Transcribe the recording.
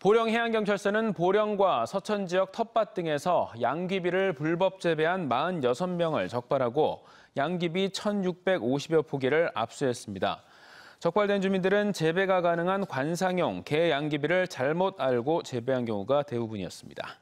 보령 해양경찰서는 보령과 서천 지역 텃밭 등에서 양귀비를 불법 재배한 46명을 적발하고 양귀비 1,650여 포기를 압수했습니다. 적발된 주민들은 재배가 가능한 관상용 개 양귀비를 잘못 알고 재배한 경우가 대부분이었습니다.